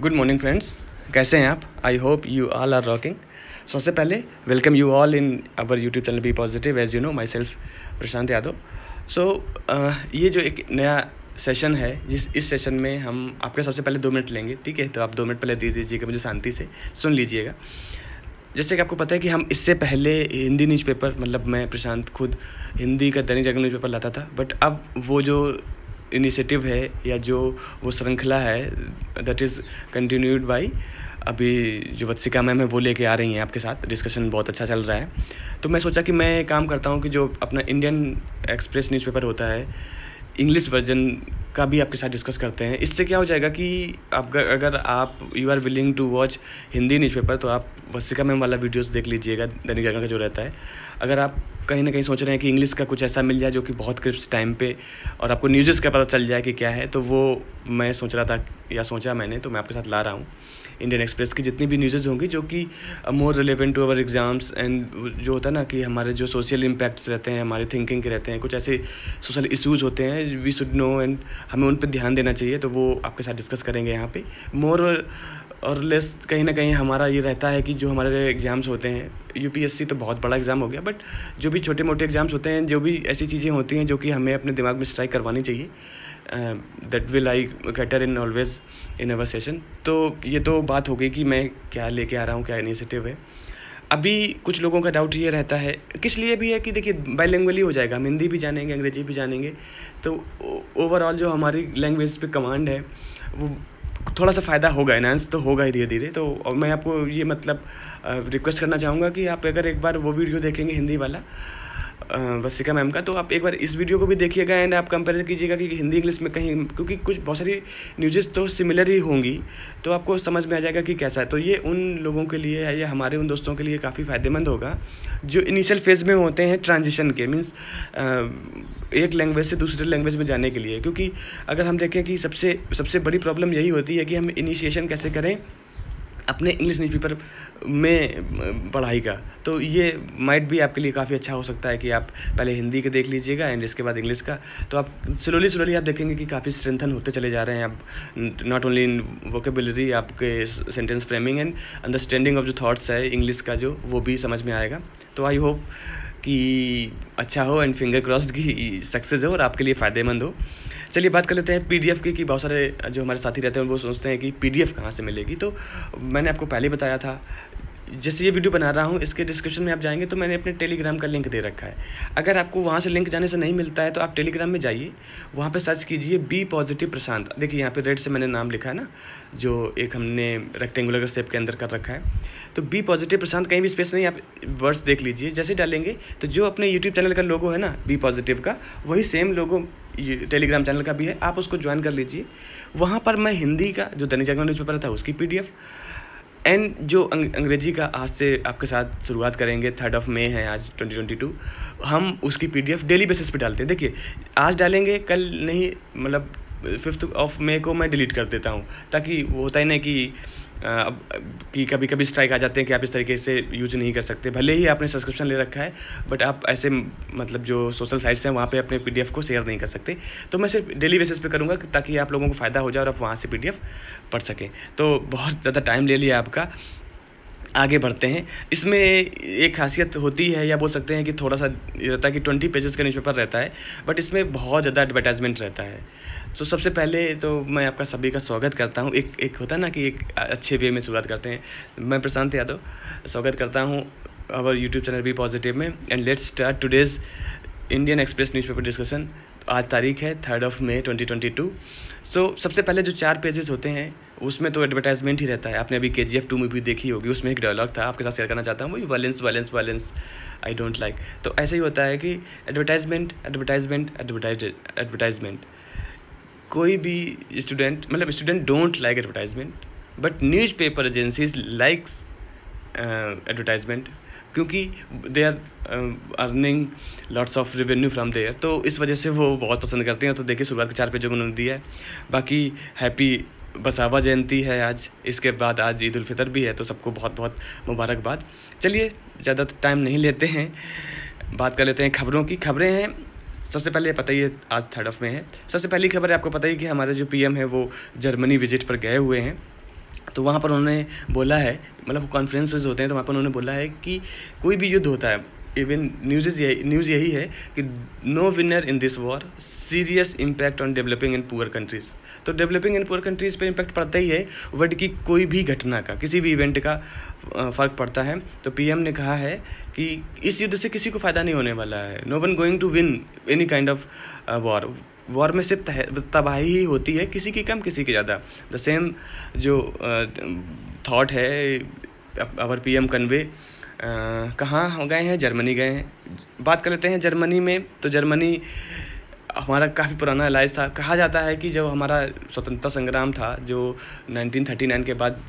good morning friends कैसे हैं आप I hope you all are rocking सबसे पहले welcome you all in our YouTube channel be positive as you know myself Prashant Yadav so ये जो एक नया सेशन है जिस इस सेशन में हम आपके सबसे पहले दो मिनट लेंगे ठीक है तो आप दो मिनट पहले दे दीजिएगा मुझे शांति से सुन लीजिएगा जैसे कि आपको पता है कि हम इससे पहले हिंदी न्यूज़पेपर मतलब मैं प्रशांत खुद हिंदी का दैनिक जागरण न्यूज़पेपर लाता था बट अब वो जो इनिशिएटिव है या जो वो श्रृंखला है दैट इज़ कंटिन्यूड बाई अभी जो वत्सिका मैम है वो लेके आ रही हैं आपके साथ डिस्कशन बहुत अच्छा चल रहा है तो मैं सोचा कि मैं काम करता हूँ कि जो अपना इंडियन एक्सप्रेस न्यूज़पेपर होता है इंग्लिश वर्जन का भी आपके साथ डिस्कस करते हैं इससे क्या हो जाएगा कि आपका अगर आप you are willing to watch Hindi newspaper तो आप वसिका मैम वाला वीडियोस देख लीजिएगा दैनिक जागरण का जो रहता है अगर आप कहीं ना कहीं सोच रहे हैं कि इंग्लिश का कुछ ऐसा मिल जाए जो कि बहुत क्रिप्स टाइम पे और आपको न्यूज़ का पता चल जाए कि क्या है तो वो मैं सोच रहा था या सोचा मैंने तो मैं आपके साथ ला रहा हूँ इंडियन एक्सप्रेस की जितनी भी न्यूज़ेज़ होंगी जो कि more relevant to our exams and जो होता है ना कि हमारे जो सोशल इम्पैक्ट्स रहते हैं हमारे थिंकिंग के रहते हैं कुछ ऐसे सोशल इशूज़ होते हैं वी शुड नो एंड हमें उन पर ध्यान देना चाहिए तो वो आपके साथ डिस्कस करेंगे यहाँ पे मोर और लेस कहीं ना कहीं हमारा ये रहता है कि जो हमारे एग्ज़ाम्स होते हैं यूपीएससी तो बहुत बड़ा एग्ज़ाम हो गया बट जो भी छोटे मोटे एग्ज़ाम्स होते हैं जो भी ऐसी चीज़ें होती हैं जो कि हमें अपने दिमाग में स्ट्राइक करवानी चाहिए दैट विल आई गेटर in always in our session तो ये तो बात हो गई कि मैं क्या लेके आ रहा हूँ क्या इनिशिएटिव है अभी कुछ लोगों का डाउट ये रहता है किस लिए भी है कि देखिए बाईलैंगली हो जाएगा हम हिंदी भी जानेंगे अंग्रेजी भी जानेंगे तो ओवरऑल जो हमारी लैंग्वेज पे कमांड है वो थोड़ा सा फ़ायदा होगा इनांस तो होगा ही धीरे धीरे तो मैं आपको ये मतलब रिक्वेस्ट uh, करना चाहूँगा कि आप अगर एक बार वो वीडियो देखेंगे हिंदी वाला वसिका मैम का तो आप एक बार इस वीडियो को भी देखिएगा एंड आप कंपेयर कीजिएगा कि हिंदी इंग्लिश में कहीं क्योंकि कुछ बहुत सारी न्यूज़ेस तो सिमिलर ही होंगी तो आपको समझ में आ जाएगा कि कैसा है तो ये उन लोगों के लिए या हमारे उन दोस्तों के लिए काफ़ी फ़ायदेमंद होगा जो इनिशियल फेज़ में होते हैं ट्रांजिशन के मीन्स एक लैंग्वेज से दूसरे लैंग्वेज में जाने के लिए क्योंकि अगर हम देखें कि सबसे सबसे बड़ी प्रॉब्लम यही होती है कि हम इनिशिएशन कैसे करें अपने इंग्लिश न्यूज़पेपर में पढ़ाई का तो ये माइट भी आपके लिए काफ़ी अच्छा हो सकता है कि आप पहले हिंदी का देख लीजिएगा एंड इसके बाद इंग्लिश का तो आप स्लोली स्लोली आप देखेंगे कि काफ़ी स्ट्रेंथन होते चले जा रहे हैं आप नॉट ओनली इन वोकेबलरी आपके sentence framing and understanding of जो थाट्स है इंग्लिश का जो वो भी समझ में आएगा तो आई होप कि अच्छा हो एंड फिंगर क्रॉस्ड की सक्सेस हो और आपके लिए फ़ायदेमंद हो चलिए बात कर लेते हैं पीडीएफ की कि बहुत सारे जो हमारे साथी रहते हैं वो सोचते हैं कि पीडीएफ कहाँ से मिलेगी तो मैंने आपको पहले बताया था जैसे ये वीडियो बना रहा हूँ इसके डिस्क्रिप्शन में आप जाएंगे तो मैंने अपने टेलीग्राम का लिंक दे रखा है अगर आपको वहाँ से लिंक जाने से नहीं मिलता है तो आप टेलीग्राम में जाइए वहाँ पर सर्च कीजिए बी पॉजिटिव प्रशांत देखिए यहाँ पर रेड से मैंने नाम लिखा है ना जो एक हमने रेक्टेंगुलर शेप के अंदर कर रखा है तो बी पॉजिटिव प्रशांत कहीं भी स्पेस नहीं आप वर्ड्स देख लीजिए जैसे डालेंगे तो जो अपने यूट्यूब चैनल का लोगो है ना बी पॉजिटिव का वही सेम लोगो टेलीग्राम चैनल का भी है आप उसको ज्वाइन कर लीजिए वहाँ पर मैं हिंदी का जो दैनिक जागरण न्यूज़पेपर था उसकी पीडीएफ एंड जो अंग, अंग्रेजी का आज से आपके साथ शुरुआत करेंगे थर्ड ऑफ मे है आज 2022 हम उसकी पीडीएफ डेली बेसिस पे डालते हैं देखिए आज डालेंगे कल नहीं मतलब फिफ्थ ऑफ मे को मैं डिलीट कर देता हूँ ताकि वो होता ही नहीं कि अब कि कभी कभी स्ट्राइक आ जाते हैं कि आप इस तरीके से यूज नहीं कर सकते भले ही आपने सब्सक्रिप्शन ले रखा है बट आप ऐसे मतलब जो सोशल साइट्स हैं वहाँ पे अपने पीडीएफ को शेयर नहीं कर सकते तो मैं सिर्फ डेली बेसिस पे करूँगा ताकि आप लोगों को फ़ायदा हो जाए और आप वहाँ से पीडीएफ पढ़ सकें तो बहुत ज़्यादा टाइम ले लिया आपका आगे बढ़ते हैं इसमें एक खासियत होती है या बोल सकते हैं कि थोड़ा सा रहता है कि ट्वेंटी पेजेस का न्यूज़पेपर रहता है बट इसमें बहुत ज़्यादा एडवर्टाइजमेंट रहता है तो सबसे पहले तो मैं आपका सभी का स्वागत करता हूँ एक एक होता है ना कि एक अच्छे वे में शुरुआत करते हैं मैं प्रशांत यादव स्वागत करता हूँ our YouTube channel be positive में and let's start today's Indian Express newspaper discussion आज तारीख है third of twenty 2022 so so, सबसे पहले जो चार पेजेस होते हैं उसमें तो एडवर्टाइजमेंट ही रहता है आपने अभी के जी एफ टू मूवी देखी होगी उसमें एक डायलॉग था आपके साथ शेयर करना चाहता हूँ वही violence violence violence I don't like तो ऐसा ही होता है कि एडवर्टाइजमेंट एडवर्टाइजमेंट एडवर्टाइज एडवर्टाइजमेंट कोई भी स्टूडेंट मतलब student don't like advertisement but news paper agencies likes advertisement क्योंकि they are earning lots of revenue from there तो इस वजह से वो बहुत पसंद करते हैं तो देखिए शुरुआत के चार पेज उन्होंने दिया है बाकी हैप्पी बसावा जयंती है आज इसके बाद आज ईद फितर भी है तो सबको बहुत बहुत मुबारकबाद चलिए ज़्यादा टाइम नहीं लेते हैं बात कर लेते हैं खबरों की खबरें हैं सबसे पहले पता ही है आज थर्ड ऑफ में है सबसे पहली खबर है आपको पता ही कि हमारे जो पीएम है वो जर्मनी विजिट पर गए हुए हैं तो वहाँ पर उन्होंने बोला है मतलब कॉन्फ्रेंसेज होते हैं तो वहाँ पर उन्होंने बोला है कि कोई भी युद्ध होता है इवन न्यूज़ यही न्यूज़ यही है कि no winner in this war serious impact on developing in poor countries तो डेवलपिंग इन पुअर कंट्रीज़ पर इम्पैक्ट पड़ता ही है वर्ल्ड की कोई भी घटना का किसी भी इवेंट का फ़र्क पड़ता है तो पीएम ने कहा है कि इस युद्ध से किसी को फ़ायदा नहीं होने वाला है no one going to win any kind of war war में सिर्फ तबाही ही होती है किसी की कम किसी की ज़्यादा द सेम जो थाट है अवर पी एम कन्वे कहाँ गए हैं जर्मनी गए हैं बात कर लेते हैं जर्मनी में तो जर्मनी हमारा काफ़ी पुराना इलाज था कहा जाता है कि जो हमारा स्वतंत्रता संग्राम था जो 1939 के बाद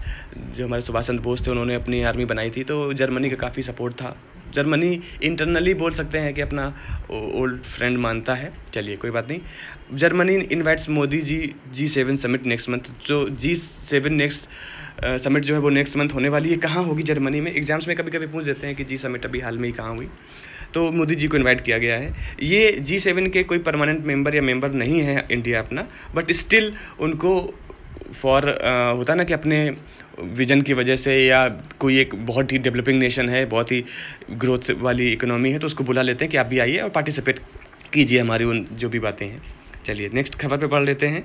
जो हमारे सुभाष चंद्र बोस थे उन्होंने अपनी आर्मी बनाई थी तो जर्मनी का काफ़ी सपोर्ट था जर्मनी इंटरनली बोल सकते हैं कि अपना ओल्ड फ्रेंड मानता है चलिए कोई बात नहीं Germany invites Modi ji G seven summit next month जो जी सेवन नेक्स्ट समिट जो है वो नेक्स्ट मंथ होने वाली है कहाँ होगी जर्मनी में एग्जाम्स में कभी कभी पूछ देते हैं कि जी समिट अभी हाल में ही कहाँ हुई तो मोदी जी को इनवाइट किया गया है ये जी सेवन के कोई परमानेंट मेंबर या मेंबर नहीं है इंडिया अपना बट स्टिल उनको फॉर होता ना कि अपने विजन की वजह से या कोई एक बहुत ही डेवलपिंग नेशन है बहुत ही ग्रोथ वाली इकोनॉमी है तो उसको बुला लेते हैं कि आप भी आइए और पार्टिसिपेट कीजिए हमारी उन जो भी बातें हैं चलिए नेक्स्ट खबर पे पढ़ लेते हैं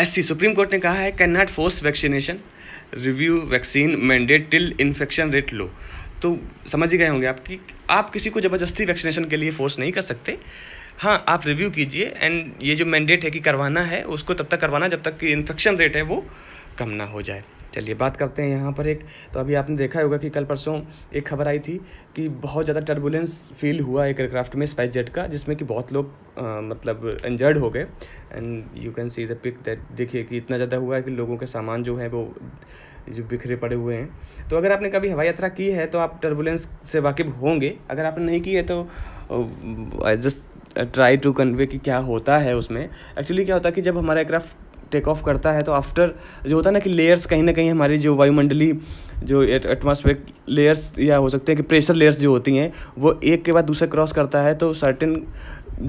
एससी सुप्रीम कोर्ट ने कहा है can not force vaccination review vaccine mandate till infection rate low तो समझ ही गए होंगे आप कि आप किसी को ज़बरदस्ती वैक्सीनेशन के लिए फोर्स नहीं कर सकते हाँ आप रिव्यू कीजिए एंड ये जो मैंडेट है कि करवाना है उसको तब तक करवाना जब तक कि इन्फेक्शन रेट है वो कम ना हो जाए चलिए बात करते हैं यहाँ पर एक तो अभी आपने देखा होगा कि कल परसों एक खबर आई थी कि बहुत ज़्यादा टर्बुलेंस फील हुआ एक एयरक्राफ्ट में स्पाइस जेट का जिसमें कि बहुत लोग आ, मतलब इंजर्ड हो गए and you can see the pic that देखिए कि इतना ज़्यादा हुआ है कि लोगों के सामान जो है वो जो बिखरे पड़े हुए हैं तो अगर आपने कभी हवाई यात्रा की है तो आप टर्बुलेंस से वाकिफ़ होंगे अगर आपने नहीं की है तो I just try to convey कि क्या होता है उसमें एक्चुअली क्या होता है कि जब हमारा एयरक्राफ्ट टेक ऑफ करता है तो आफ्टर जो होता है ना कि लेयर्स कहीं ना कहीं हमारी जो वायुमंडली जो एटमॉस्फेयर लेयर्स या हो सकते हैं कि प्रेशर लेयर्स जो होती हैं वो एक के बाद दूसरा क्रॉस करता है तो सर्टेन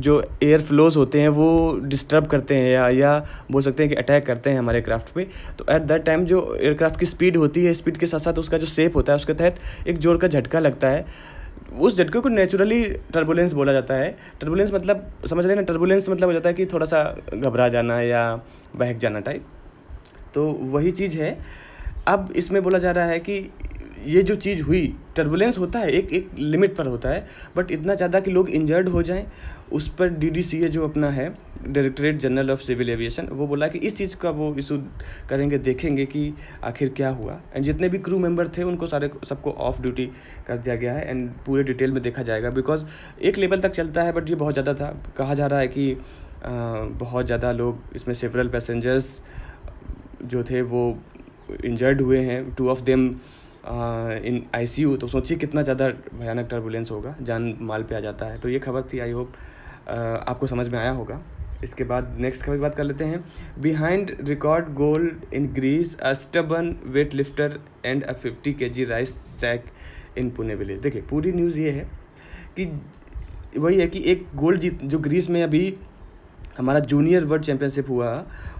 जो एयर फ्लोज होते हैं वो डिस्टर्ब करते हैं या या बोल सकते हैं कि अटैक करते हैं हमारे क्राफ्ट पे तो एट दैट टाइम जो एयरक्राफ्ट की स्पीड होती है स्पीड के साथ साथ उसका जो सेप होता है उसके तहत एक जोर का झटका लगता है उस झटके को नेचुरली टर्बुलेंस बोला जाता है टर्बुलेंस मतलब समझ रहे हैं ना टर्बुलेंस मतलब हो जाता है कि थोड़ा सा घबरा जाना या बहक जाना टाइप तो वही चीज़ है अब इसमें बोला जा रहा है कि ये जो चीज़ हुई टर्बुलेंस होता है एक एक लिमिट पर होता है बट इतना ज़्यादा कि लोग इंजर्ड हो जाएं उस पर डी जो अपना है directorate general of civil aviation वो बोला कि इस चीज़ का वो इशू करेंगे देखेंगे कि आखिर क्या हुआ एंड जितने भी क्रू मेंबर थे उनको सारे सबको ऑफ ड्यूटी कर दिया गया है एंड पूरे डिटेल में देखा जाएगा बिकॉज एक लेवल तक चलता है बट ये बहुत ज़्यादा था कहा जा रहा है कि आ, बहुत ज़्यादा लोग इसमें सेवरल पैसेंजर्स जो थे वो इंजर्ड हुए हैं two of them in ICU तो सोचिए कितना ज़्यादा भयानक टर्बुलेंस होगा जान माल पे आ जाता है तो ये खबर थी आई होप आपको समझ में आया होगा इसके बाद नेक्स्ट खबर की बात कर लेते हैं behind record gold in Greece a stubborn weight lifter and a fifty K G rice sack in Pune village देखिए पूरी न्यूज़ ये है कि वही है कि एक गोल्ड जीत जो ग्रीस में अभी हमारा जूनियर वर्ल्ड चैम्पियनशिप हुआ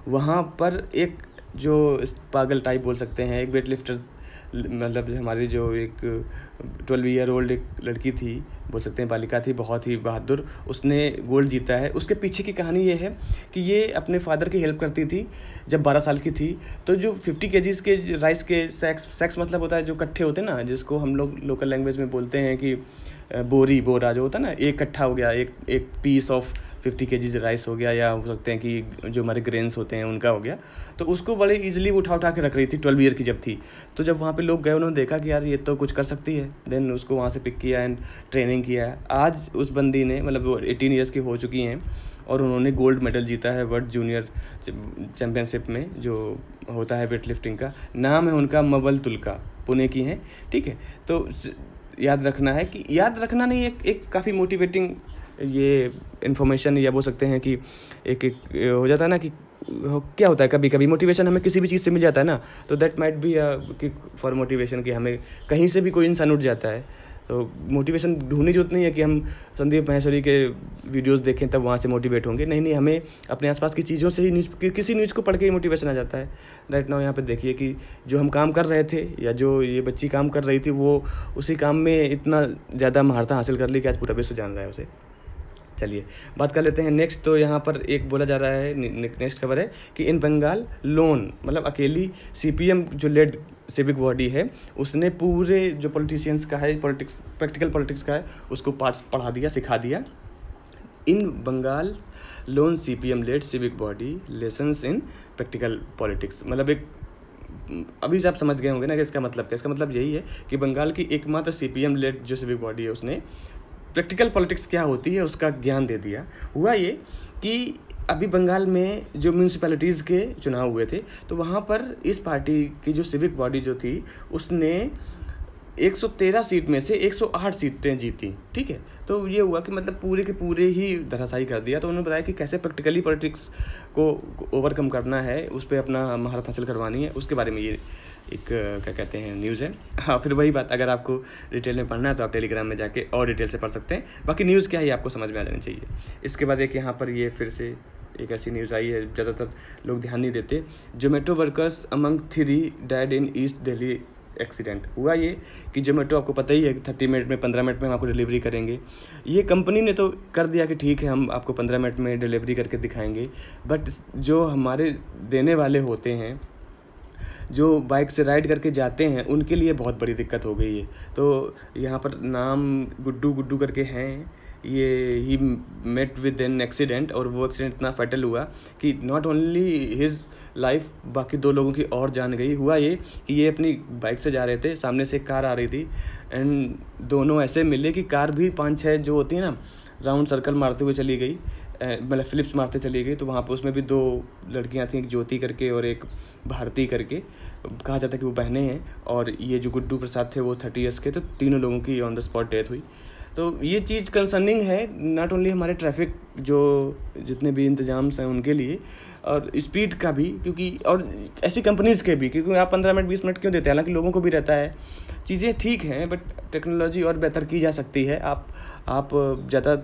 वहाँ पर एक जो पागल टाइप बोल सकते हैं एक वेट लिफ्टर मतलब हमारी जो एक ट्वेल्व ईयर ओल्ड एक लड़की थी बोल सकते हैं बालिका थी बहुत ही बहादुर उसने गोल्ड जीता है उसके पीछे की कहानी ये है कि ये अपने फादर की हेल्प करती थी जब बारह साल की थी तो जो फिफ्टी के के राइस के सेक्स सेक्स मतलब होता है जो कट्ठे होते हैं ना जिसको हम लोग लोकल लैंग्वेज में बोलते हैं कि बोरी बोरा जो होता है ना एक इकट्ठा हो गया एक एक पीस ऑफ फिफ्टी के जीज राइस हो गया या हो सकते हैं कि जो हमारे ग्रेन्स होते हैं उनका हो गया तो उसको बड़े ईजिली उठा उठा के रख रही थी ट्वेल्व ईयर की जब थी तो जब वहाँ पे लोग गए उन्होंने देखा कि यार ये तो कुछ कर सकती है देन उसको वहाँ से पिक किया एंड ट्रेनिंग किया आज उस बंदी ने मतलब वो एटीन ईयर्स की हो चुकी हैं और उन्होंने गोल्ड मेडल जीता है वर्ल्ड जूनियर चैम्पियनशिप में जो होता है वेट लिफ्टिंग का नाम है उनका मवल तुल्का पुणे की हैं ठीक है तो याद रखना है कि याद रखना नहीं एक एक काफ़ी मोटिवेटिंग ये इन्फॉर्मेशन या बोल सकते हैं कि एक एक हो जाता है ना कि क्या होता है कभी कभी मोटिवेशन हमें किसी भी चीज़ से मिल जाता है ना तो that might be for motivation कि हमें कहीं से भी कोई इंसान उठ जाता है तो मोटिवेशन ढूंढनी जरूरत नहीं है कि हम संदीप महेश्वरी के वीडियोस देखें तब वहाँ से मोटिवेट होंगे नहीं नहीं हमें अपने आसपास की चीज़ों से ही न्यूज़ कि, किसी न्यूज़ को पढ़ के ही मोटिवेशन आ जाता है राइट नाउ यहाँ पर देखिए कि जो हम काम कर रहे थे या जो ये बच्ची काम कर रही थी वो उसी काम में इतना ज़्यादा महारता हासिल कर ली कि आज पूरा विश्व जान रहा है उसे चलिए बात कर लेते हैं नेक्स्ट तो यहाँ पर एक बोला जा रहा है नेक्स्ट खबर है कि इन बंगाल लोन मतलब अकेली सीपीएम जो लेड सिविक बॉडी है उसने पूरे जो पॉलिटिशियंस का है पॉलिटिक्स प्रैक्टिकल पॉलिटिक्स का है उसको पार्ट्स पढ़ा दिया सिखा दिया in Bengal lone CPM led civic body lessons in practical politics मतलब एक अभी से आप समझ गए होंगे ना कि इसका मतलब क्या इसका मतलब यही है कि बंगाल की एकमात्र सी पी एम लेड जो सिविक बॉडी है उसने प्रैक्टिकल पॉलिटिक्स क्या होती है उसका ज्ञान दे दिया हुआ ये कि अभी बंगाल में जो म्यूनसिपैलिटीज़ के चुनाव हुए थे तो वहाँ पर इस पार्टी की जो सिविक बॉडी जो थी उसने 113 सीट में से 108 सीटें जीती ठीक है तो ये हुआ कि मतलब पूरे के पूरे ही धराशाई कर दिया तो उन्होंने बताया कि कैसे प्रैक्टिकली पॉलिटिक्स को ओवरकम करना है उस पर अपना महारत हासिल करवानी है उसके बारे में ये एक क्या कहते हैं न्यूज़ है हाँ फिर वही बात अगर आपको डिटेल में पढ़ना है तो आप टेलीग्राम में जाके और डिटेल से पढ़ सकते हैं बाकी न्यूज़ क्या है ये आपको समझ में आ जानी चाहिए इसके बाद एक यहाँ पर ये फिर से एक ऐसी न्यूज़ आई है ज़्यादातर लोग ध्यान नहीं देते Zomato workers among three dead in east Delhi accident हुआ ये कि जोमेटो आपको पता ही है कि थर्टी मिनट में पंद्रह मिनट में हम आपको डिलीवरी करेंगे ये कंपनी ने तो कर दिया कि ठीक है हम आपको पंद्रह मिनट में डिलीवरी करके दिखाएंगे बट जो हमारे देने वाले होते हैं जो बाइक से राइड करके जाते हैं उनके लिए बहुत बड़ी दिक्कत हो गई है तो यहाँ पर नाम गुड्डू गुड्डू करके हैं ये he met with an accident और वो एक्सीडेंट इतना फैटल हुआ कि नॉट ओनली हिज लाइफ बाकी दो लोगों की और जान गई हुआ ये कि ये अपनी बाइक से जा रहे थे सामने से एक कार आ रही थी एंड दोनों ऐसे मिले कि कार भी पाँच छः जो होती है ना राउंड सर्कल मारते हुए चली गई मतलब फिलिप्स मारते चली गई तो वहाँ पर उसमें भी दो लड़कियाँ थीं एक ज्योति करके और एक भारती करके कहा जाता है कि वो बहने हैं और ये जो गुड्डू प्रसाद थे वो थर्टी ईयर्स के तो तीनों लोगों की ऑन द स्पॉट डेथ हुई तो ये चीज़ कंसर्निंग है नॉट ओनली हमारे ट्रैफिक जो जितने भी इंतजाम्स हैं उनके लिए और स्पीड का भी क्योंकि और ऐसी कंपनीज़ के भी क्योंकि आप पंद्रह मिनट बीस मिनट क्यों देते हैं हालांकि लोगों को भी रहता है चीज़ें ठीक हैं बट टेक्नोलॉजी और बेहतर की जा सकती है आप आप ज़्यादा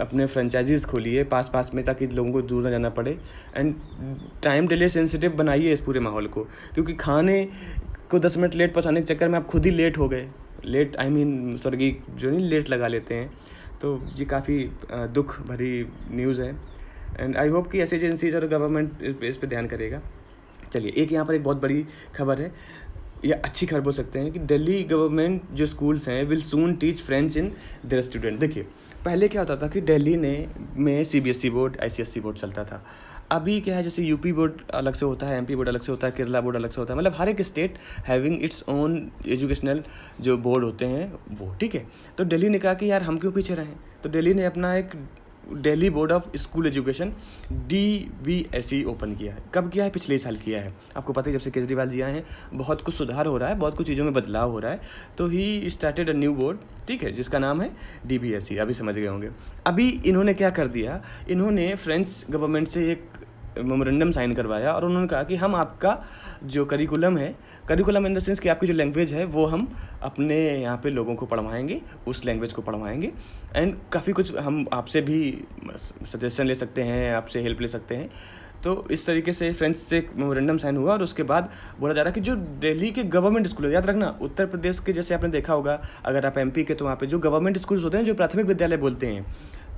अपने फ्रेंचाइजीज़ खोलिए पास पास में ताकि लोगों को दूर ना जाना पड़े एंड टाइम डिले सेंसिटिव बनाइए इस पूरे माहौल को क्योंकि खाने को दस मिनट लेट पहुँचाने के चक्कर में आप खुद ही लेट हो गए लेट आई मीन स्वर्गी जो नहीं लेट लगा लेते हैं तो ये काफ़ी दुख भरी न्यूज़ है एंड आई होप कि ऐसी एजेंसीज और गवर्नमेंट इस पर ध्यान करेगा चलिए एक यहाँ पर एक बहुत बड़ी खबर है या अच्छी खबर बोल सकते हैं कि दिल्ली गवर्नमेंट जो स्कूल्स हैं will soon teach French in their student देखिए पहले क्या होता था कि दिल्ली ने में सीबीएसई बोर्ड सी बोर्ड चलता था अभी क्या है जैसे यूपी बोर्ड अलग से होता है एमपी बोर्ड अलग से होता है केरला बोर्ड अलग से होता है मतलब हर एक state having its own educational जो बोर्ड होते हैं वो ठीक है तो दिल्ली ने कहा कि यार हम क्यों पीछे रहें तो दिल्ली ने अपना एक Delhi board of school education D B S E open किया है कब किया है पिछले साल किया है आपको पता है जब से केजरीवाल जी आए हैं बहुत कुछ सुधार हो रहा है बहुत कुछ चीज़ों में बदलाव हो रहा है तो he started a new board ठीक है जिसका नाम है डी बी एस अभी समझ गए होंगे अभी इन्होंने क्या कर दिया इन्होंने फ्रेंच गवर्नमेंट से एक मेमोरेंडम साइन करवाया और उन्होंने कहा कि हम आपका जो करिकुलम है करिकुलम इन द सेंस कि आपकी जो लैंग्वेज है वो हम अपने यहाँ पे लोगों को पढ़वाएंगे उस लैंग्वेज को पढ़वाएंगे एंड काफ़ी कुछ हम आपसे भी सजेशन ले सकते हैं आपसे हेल्प ले सकते हैं तो इस तरीके से फ्रेंड्स से एक मेमोरेंडम साइन हुआ और उसके बाद बोला जा रहा है कि जो दिल्ली के गवर्नमेंट स्कूल है याद रखना उत्तर प्रदेश के जैसे आपने देखा होगा अगर आप एमपी के तो वहाँ पे जो गवर्नमेंट स्कूल्स होते हैं जो प्राथमिक विद्यालय बोलते हैं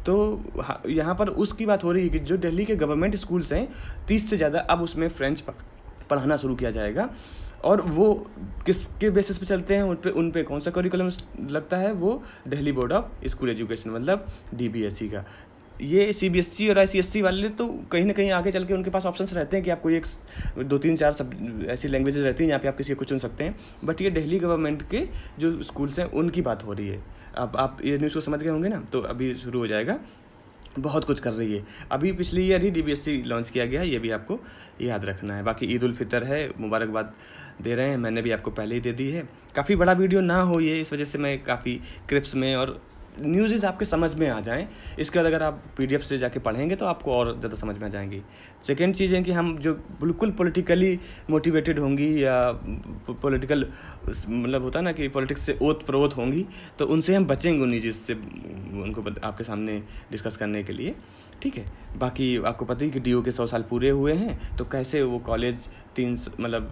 तो यहाँ पर उसकी बात हो रही है कि जो दिल्ली के गवर्नमेंट स्कूल्स हैं तीस से ज़्यादा अब उसमें फ्रेंच पढ़ाना शुरू किया जाएगा और वो किसके बेसिस पे चलते हैं उन पे उन पे कौन सा करिकुलम लगता है वो Delhi board of school education मतलब डी e का ये सी बी एस सी और आई सी एस सी वाले तो कहीं ना कहीं आगे चल के उनके पास ऑप्शन रहते हैं कि आप कोई एक दो तीन चार सब ऐसी लैंग्वेजेस रहती हैं जहाँ पे आप किसी को चुन सकते हैं बट ये दिल्ली गवर्नमेंट के जो स्कूल्स हैं उनकी बात हो रही है अब आप ये न्यूज़ को समझ गए होंगे ना तो अभी शुरू हो जाएगा बहुत कुछ कर रही है अभी पिछली ईयर ही डी लॉन्च e किया गया है ये भी आपको याद रखना है बाकी ईद उल फितर है मुबारकबाद दे रहे हैं मैंने भी आपको पहले ही दे दी है काफ़ी बड़ा वीडियो ना हो ये इस वजह से मैं काफ़ी क्रिप्स में और न्यूज़ेज़ आपके समझ में आ जाएँ इसके बाद अगर आप पी से जाके पढ़ेंगे तो आपको और ज़्यादा समझ में आ जाएंगी सेकेंड चीज़ है कि हम जो बिल्कुल पोलिटिकली मोटिवेटेड होंगी या पोलिटिकल मतलब होता है ना कि पॉलिटिक्स से ओत प्रोत होंगी तो उनसे हम बचेंगे उन चीज़ से उनको आपके सामने डिस्कस करने के लिए ठीक है बाकी आपको पता ही कि डी के सौ साल पूरे हुए हैं तो कैसे वो कॉलेज तीन मतलब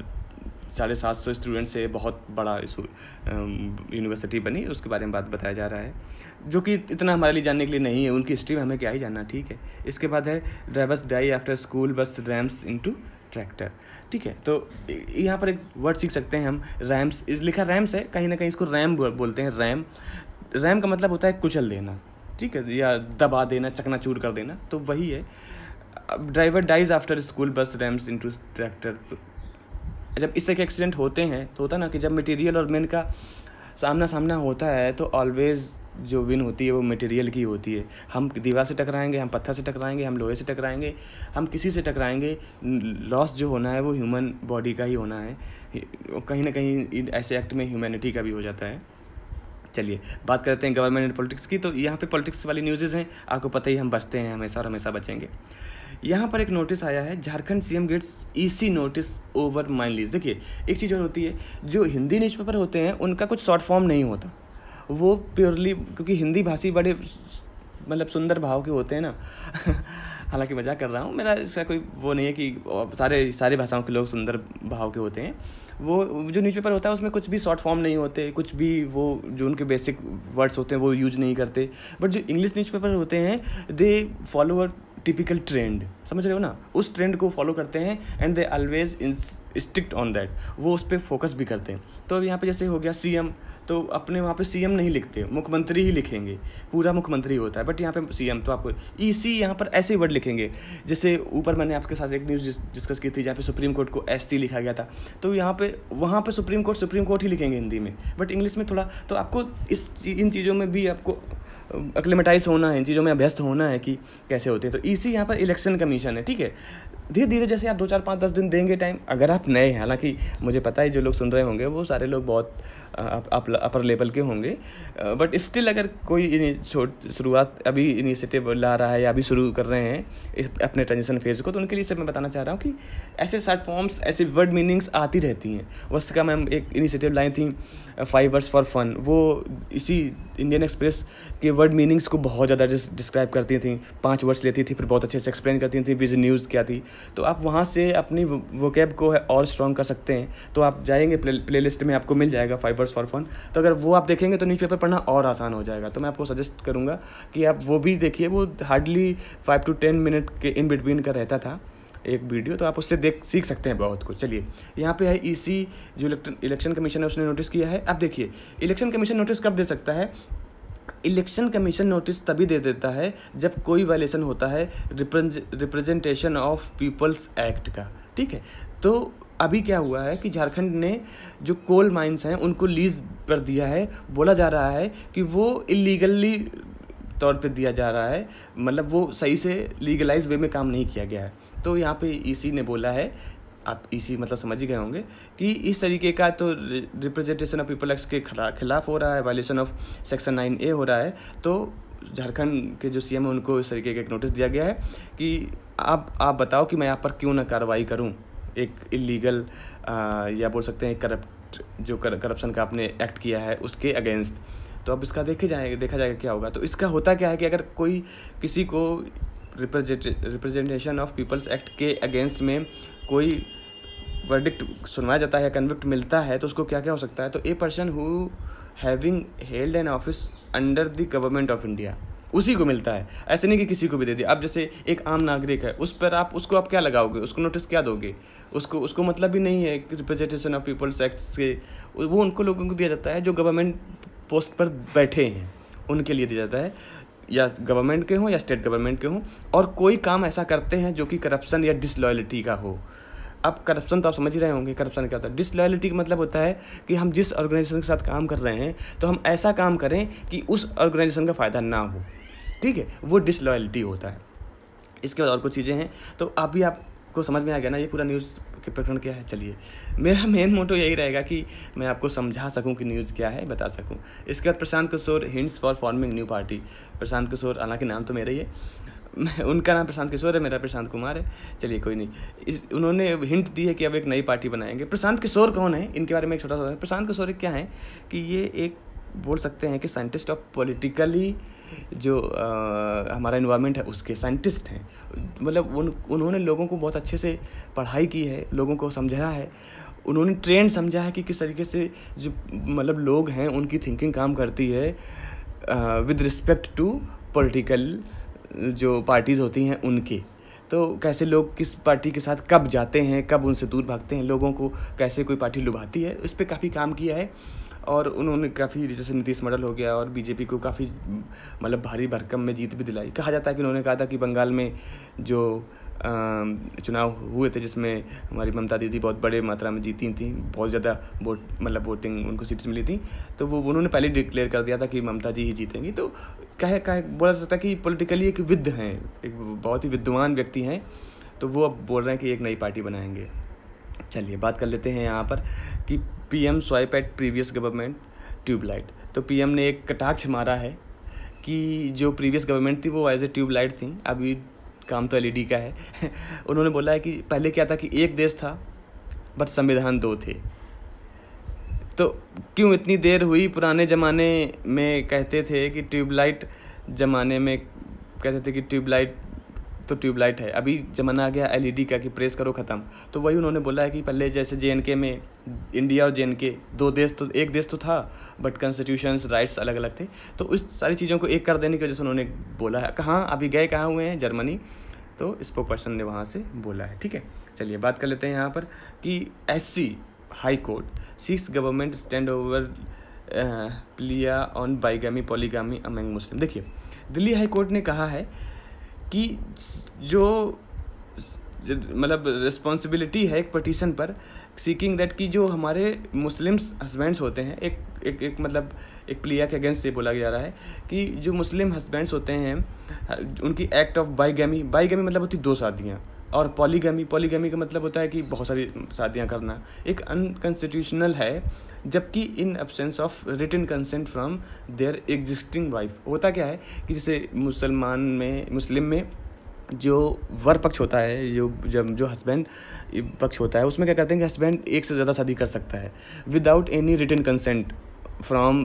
साढ़े सात सौ स्टूडेंट से बहुत बड़ा यूनिवर्सिटी बनी उसके बारे में बात बताया जा रहा है जो कि इतना हमारे लिए जानने के लिए नहीं है उनकी हिस्ट्री में हमें क्या ही जानना ठीक है इसके बाद है drivers die after school bus rams into tractor ठीक है तो यहाँ पर एक वर्ड सीख सकते हैं हम रैम्स इस लिखा रैम्स है कहीं ना कहीं इसको रैम बोलते हैं रैम रैम का मतलब होता है कुचल देना ठीक है या दबा देना चकनाचूर कर देना तो वही है driver dies after school bus rams into tractor जब इस तरह के एक्सीडेंट होते हैं तो होता ना कि जब मटेरियल और मैन का सामना सामना होता है तो ऑलवेज़ जो विन होती है वो मटेरियल की होती है हम दीवार से टकराएंगे हम पत्थर से टकराएंगे हम लोहे से टकराएंगे हम किसी से टकराएंगे लॉस जो होना है वो ह्यूमन बॉडी का ही होना है कहीं ना कहीं ऐसे एक्ट में ह्यूमैनिटी का भी हो जाता है चलिए बात करते हैं गवर्नमेंट एंड पॉलिटिक्स की तो यहाँ पे पॉलिटिक्स वाली न्यूज़ेज़ हैं आपको पता ही हम बचते हैं हमेशा और हमेशा बचेंगे यहाँ पर एक नोटिस आया है Jharkhand CM gets EC notice over mine lease देखिए एक चीज़ और होती है जो हिंदी न्यूज़पेपर होते हैं उनका कुछ शॉर्ट फॉर्म नहीं होता वो प्योरली क्योंकि हिंदी भाषी बड़े मतलब सुंदर भाव के होते हैं ना हालांकि मजाक कर रहा हूँ मेरा इसका कोई वो नहीं है कि सारे सारे भाषाओं के लोग सुंदर भाव के होते हैं वो जो न्यूज़पेपर होता है उसमें कुछ भी शॉर्ट फॉर्म नहीं होते कुछ भी वो जो उनके बेसिक वर्ड्स होते हैं वो यूज नहीं करते बट जो इंग्लिश न्यूज़पेपर होते हैं दे फॉलोअर टिपिकल ट्रेंड समझ रहे हो ना उस ट्रेंड को फॉलो करते हैं and they always sticked on that वो उस पर फोकस भी करते हैं तो अब यहाँ पे जैसे हो गया सीएम तो अपने वहाँ पे सीएम नहीं लिखते मुख्यमंत्री ही लिखेंगे पूरा मुख्यमंत्री होता है बट यहाँ पे सीएम तो आपको ई e सी यहाँ पर ऐसे वर्ड लिखेंगे जैसे ऊपर मैंने आपके साथ एक न्यूज़ डिस्कस की थी जहाँ पे सुप्रीम कोर्ट को एस सी लिखा गया था तो यहाँ पे वहाँ पे सुप्रीम कोर्ट सुप्रीम कोर्ट ही लिखेंगे हिंदी में बट इंग्लिश में थोड़ा तो आपको इस इन चीज़ों में भी आपको अक्लेमेटाइज होना है इन चीज़ों में अभ्यस्त होना है कि कैसे होते हैं तो ई सी यहाँ पर इलेक्शन कमीशन है ठीक है धीरे धीरे जैसे आप दो चार पाँच दस दिन देंगे टाइम अगर आप नए हैं हालांकि मुझे पता है जो लोग सुन रहे होंगे वो सारे लोग बहुत अपर लेवल के होंगे बट स्टिल अगर कोई छोट शुरुआत अभी इनिशिएटिव ला रहा है या अभी शुरू कर रहे हैं अपने ट्रांजिशन फेज को तो उनके लिए सब मैं बताना चाह रहा हूँ कि ऐसे शार्ट फॉर्म्स ऐसे वर्ड मीनिंग्स आती रहती हैं वैसे का मैम एक इनिशिएटिव लाई थी फाइव वर्ड्स फॉर फन वो इसी इंडियन एक्सप्रेस के वर्ड मीनिंग्स को बहुत ज़्यादा डिस्क्राइब करती थी पाँच वर्ड्स लेती थी फिर बहुत अच्छे से एक्सप्लेन करती थी विज न्यूज़ क्या थी तो आप वहाँ से अपनी कैब को है और स्ट्रॉन्ग कर सकते हैं तो आप जाएंगे प्ले लिस्ट में आपको मिल जाएगा फाइवर्स फॉर फन तो अगर वो आप देखेंगे तो न्यूज़पेपर पढ़ना और आसान हो जाएगा तो मैं आपको सजेस्ट करूँगा कि आप वो भी देखिए वो hardly five to ten minute के इन बिटवीन का रहता था एक वीडियो तो आप उससे देख सीख सकते हैं बहुत कुछ चलिए यहाँ पे है ईसी e जो इलेक्शन कमीशन है उसने नोटिस किया है अब देखिए इलेक्शन कमीशन नोटिस कब दे सकता है इलेक्शन कमीशन नोटिस तभी दे देता है जब कोई वायलेशन होता है रिप्रेजेंटेशन ऑफ पीपल्स एक्ट का ठीक है तो अभी क्या हुआ है कि झारखंड ने जो कोल माइंस हैं उनको लीज पर दिया है बोला जा रहा है कि वो इलीगली तौर पे दिया जा रहा है मतलब वो सही से लीगलाइज वे में काम नहीं किया गया है तो यहाँ पे ईसी e ने बोला है आप इसी मतलब समझ ही गए होंगे कि इस तरीके का तो रिप्रेजेंटेशन ऑफ पीपल एक्ट के खिलाफ हो रहा है violation of section nine A हो रहा है तो झारखंड के जो सीएम है उनको इस तरीके का एक नोटिस दिया गया है कि आप आप बताओ कि मैं यहाँ पर क्यों ना कार्रवाई करूँ एक इलीगल या बोल सकते हैं करप्ट जो कर, करप्शन का आपने एक्ट किया है उसके अगेंस्ट तो अब इसका देखे जाए देखा जाएगा क्या होगा तो इसका होता क्या है कि अगर कोई किसी को रिप्रेजेंटेशन ऑफ पीपल्स एक्ट के अगेंस्ट में कोई वर्डिक्ट सुनवाया जाता है कन्विक्ट मिलता है तो उसको क्या क्या हो सकता है तो a person who having held an office under the government of India उसी को मिलता है ऐसे नहीं कि किसी को भी दे दिया अब जैसे एक आम नागरिक है उस पर आप उसको आप क्या लगाओगे उसको नोटिस क्या दोगे उसको उसको मतलब भी नहीं है कि रिप्रेजेंटेशन ऑफ पीपल्स एक्ट से वो उनको लोगों को दिया जाता है जो गवर्नमेंट पोस्ट पर बैठे हैं उनके लिए दिया जाता है या गवर्नमेंट के हों या स्टेट गवर्नमेंट के हों और कोई काम ऐसा करते हैं जो कि करप्शन या डिसलॉयलिटी का हो अब करप्शन तो आप समझ ही रहे होंगे करप्शन क्या होता है डिसलॉयलिटी का मतलब होता है कि हम जिस ऑर्गेनाइजेशन के साथ काम कर रहे हैं तो हम ऐसा काम करें कि उस ऑर्गेनाइजेशन का फ़ायदा ना हो ठीक है वो डिसलॉयलिटी होता है इसके बाद और कुछ चीज़ें हैं तो अभी आप आपको समझ में आ गया ना ये पूरा न्यूज़ के प्रकरण क्या है चलिए मेरा मेन मोटो यही रहेगा कि मैं आपको समझा सकूं कि न्यूज़ क्या है बता सकूं इसके बाद Prashant Kishor hints for forming new party Prashant Kishor हालांकि नाम तो मेरा ही है उनका नाम प्रशांत किशोर है मेरा प्रशांत कुमार है चलिए कोई नहीं इस उन्होंने हिंट दी है कि अब एक नई पार्टी बनाएंगे प्रशांत किशोर कौन है इनके बारे में एक छोटा सा प्रशांत किशोर क्या है कि ये एक बोल सकते हैं कि साइंटिस्ट ऑफ पॉलिटिकली जो आ, हमारा इन्वायरमेंट है उसके साइंटिस्ट हैं मतलब उन उन्होंने लोगों को बहुत अच्छे से पढ़ाई की है लोगों को समझना है उन्होंने ट्रेंड समझा है कि किस तरीके से जो मतलब लोग हैं उनकी थिंकिंग काम करती है विद रिस्पेक्ट टू पॉलिटिकल जो पार्टीज़ होती हैं उनके तो कैसे लोग किस पार्टी के साथ कब जाते हैं कब उनसे दूर भागते हैं लोगों को कैसे कोई पार्टी लुभाती है उस पर काफ़ी काम किया है और उन्होंने काफ़ी जैसे नीतीश मंडल हो गया और बीजेपी को काफ़ी मतलब भारी भरकम में जीत भी दिलाई कहा जाता है कि उन्होंने कहा था कि बंगाल में जो चुनाव हुए थे जिसमें हमारी ममता दीदी बहुत बड़े मात्रा में जीती थी बहुत ज़्यादा वोट मतलब वोटिंग उनको सीट्स मिली थी तो वो उन्होंने पहले डिक्लेयर कर दिया था कि ममता जी ही जीतेंगी तो कहे कहे बोला सकता है कि पोलिटिकली एक विद्ध हैं एक बहुत ही विद्वान व्यक्ति हैं तो वो अब बोल रहे हैं कि एक नई पार्टी बनाएंगे चलिए बात कर लेते हैं यहाँ पर कि P M swipe at previous government tubelight तो पी एम ने एक कटाक्ष मारा है कि जो प्रीवियस गवर्नमेंट थी वो एज ए ट्यूबलाइट थी अभी काम तो एलईडी e का है उन्होंने बोला है कि पहले क्या था कि एक देश था बट संविधान दो थे तो क्यों इतनी देर हुई पुराने ज़माने में कहते थे कि ट्यूबलाइट ज़माने में कहते थे कि ट्यूबलाइट तो ट्यूबलाइट है अभी ज़माना आ गया एलईडी का कि प्रेस करो ख़त्म तो वही उन्होंने बोला है कि पहले जैसे जे में इंडिया और जे दो देश तो एक देश तो था बट कॉन्स्टिट्यूशंस राइट्स अलग अलग थे तो उस सारी चीज़ों को एक कर देने की वजह से उन्होंने बोला है कहाँ अभी गए कहाँ हुए हैं जर्मनी तो स्पोक पर्सन ने वहाँ से बोला है ठीक है चलिए बात कर लेते हैं यहाँ पर कि as high court seeks government stand over plea on bigamy polygamy among Muslim देखिए दिल्ली हाई कोर्ट ने कहा है कि जो मतलब रिस्पॉन्सिबिलिटी है एक पटिशन पर सीकिंग दैट कि जो हमारे मुस्लिम्स हस्बैंड्स होते हैं एक एक एक मतलब एक प्लिया के अगेंस्ट ये बोला जा रहा है कि जो मुस्लिम हस्बैंड्स होते हैं उनकी एक्ट ऑफ बाईगैमी बाईगैमी मतलब होती दो शादियाँ और पॉलीगमी पॉलीगमी का मतलब होता है कि बहुत सारी शादियाँ करना एक अनकॉन्स्टिट्यूशनल है जबकि in absence of written consent from their existing wife होता क्या है कि जैसे मुसलमान में मुस्लिम में जो वर पक्ष होता है जो जब जो हस्बैंड पक्ष होता है उसमें क्या करते हैं कि हस्बैंड एक से ज़्यादा शादी कर सकता है without any written consent from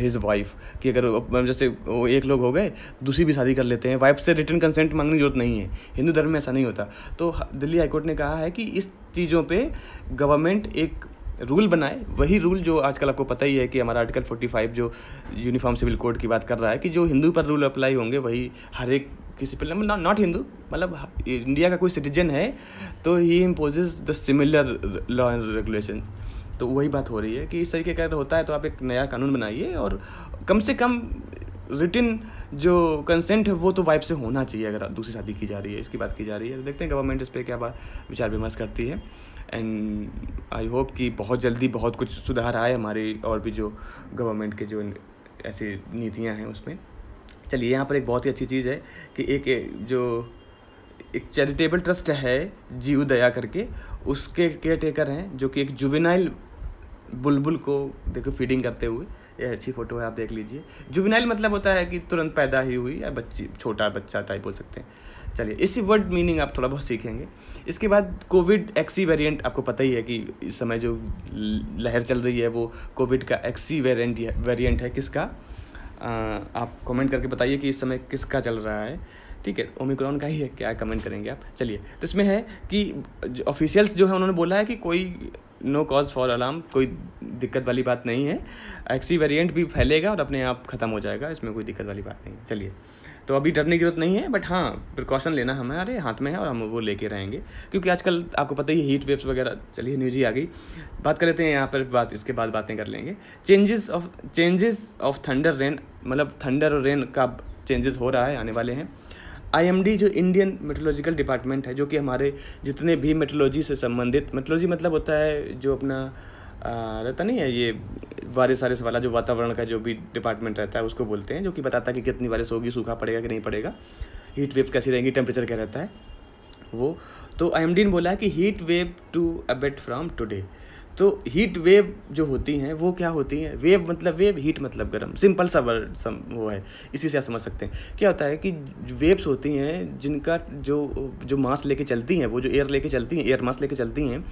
his wife कि अगर मतलब जैसे वो एक लोग हो गए दूसरी भी शादी कर लेते हैं वाइफ से रिटर्न कंसेंट मांगने की जरूरत नहीं है हिंदू धर्म में ऐसा नहीं होता तो दिल्ली हाईकोर्ट ने कहा है कि इस चीज़ों पे गवर्नमेंट एक रूल बनाए वही रूल जो आजकल आपको पता ही है कि हमारा आर्टिकल 45 जो यूनिफॉर्म सिविल कोड की बात कर रहा है कि जो हिंदू पर रूल अप्लाई होंगे वही हर एक किसी पर नॉट मतलब हिंदू मतलब इंडिया का कोई सिटीजन है तो he imposes the similar law and regulation तो वही बात हो रही है कि इस तरीके का होता है तो आप एक नया कानून बनाइए और कम से कम रिटिन जो कंसेंट है वो तो वाइफ से होना चाहिए अगर दूसरी शादी की जा रही है इसकी बात की जा रही है तो देखते हैं गवर्नमेंट इस पर क्या बात विचार विमर्श करती है एंड आई होप कि बहुत जल्दी बहुत कुछ सुधार आए हमारे और भी जो गवर्नमेंट के जो ऐसी नीतियाँ हैं उसमें चलिए यहाँ पर एक बहुत ही अच्छी चीज़ है कि एक, एक जो एक चैरिटेबल ट्रस्ट है जीव दया करके उसके केयर टेकर हैं जो कि एक जुवेनाइल बुलबुल को देखो फीडिंग करते हुए यह अच्छी फ़ोटो है आप देख लीजिए जुबिनाइल मतलब होता है कि तुरंत पैदा ही हुई या बच्ची छोटा बच्चा टाइप बोल सकते हैं चलिए इसी वर्ड मीनिंग आप थोड़ा बहुत सीखेंगे इसके बाद कोविड एक्सी वेरिएंट आपको पता ही है कि इस समय जो लहर चल रही है वो कोविड का एक्सी वेरिएंट वेरिएंट है किसका आ, आप कमेंट करके बताइए कि इस समय किसका चल रहा है ठीक है ओमिक्रॉन का ही है क्या कमेंट करेंगे आप चलिए तो इसमें है कि ऑफिशियल्स जो, जो है उन्होंने बोला है कि कोई नो कॉज फॉर अलार्म कोई दिक्कत वाली बात नहीं है एक्सी वेरिएंट भी फैलेगा और अपने आप ख़त्म हो जाएगा इसमें कोई दिक्कत वाली बात नहीं चलिए तो अभी डरने की जरूरत नहीं है बट हाँ प्रिकॉशन लेना हमारे हाथ में है और हम वो लेके रहेंगे क्योंकि आजकल आपको पता ही हीट वेव्स वगैरह चलिए न्यूज ही आ गई बात कर लेते हैं यहाँ पर बात इसके बाद बातें कर लेंगे changes of changes of thunder rain मतलब थंडर और रेन का चेंजेस हो रहा है आने वाले हैं आईएमडी जो इंडियन मेट्रोलॉजिकल डिपार्टमेंट है जो कि हमारे जितने भी मेट्रोलॉजी से संबंधित मेट्रोलॉजी मतलब होता है जो अपना आ, रहता नहीं है ये बारिश वारिश वाला जो वातावरण का जो भी डिपार्टमेंट रहता है उसको बोलते हैं जो कि बताता है कि कितनी बारिश होगी सूखा पड़ेगा कि नहीं पड़ेगा हीट वेव कैसी रहेंगी टेम्परेचर क्या रहता है वो तो आई ने बोला है कि heat wave to abate from today तो हीट वेव जो होती हैं वो क्या होती हैं वेव मतलब वेव हीट मतलब गर्म सिंपल सा वर्ड सम वो है इसी से आप समझ सकते हैं क्या होता है कि वेव्स होती हैं जिनका जो जो मास लेके चलती हैं वो जो एयर लेके चलती हैं एयर मास लेके चलती हैं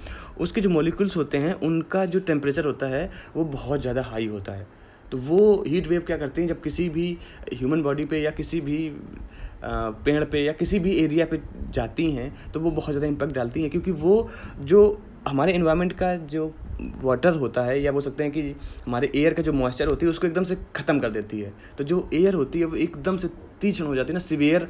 उसके जो मोलिकुल्स होते हैं उनका जो टेम्परेचर होता है वो बहुत ज़्यादा हाई होता है तो वो हीट वेव क्या करती हैं जब किसी भी ह्यूमन बॉडी पे या किसी भी पेड़ पे या किसी भी एरिया पे जाती हैं तो वो बहुत ज़्यादा इम्पैक्ट डालती हैं क्योंकि वो जो हमारे इन्वायरमेंट का जो वाटर होता है या बोल सकते हैं कि हमारे एयर का जो मॉइस्चर होती है उसको एकदम से ख़त्म कर देती है तो जो एयर होती है वो एकदम से तीक्ष्ण हो जाती है ना सिवियर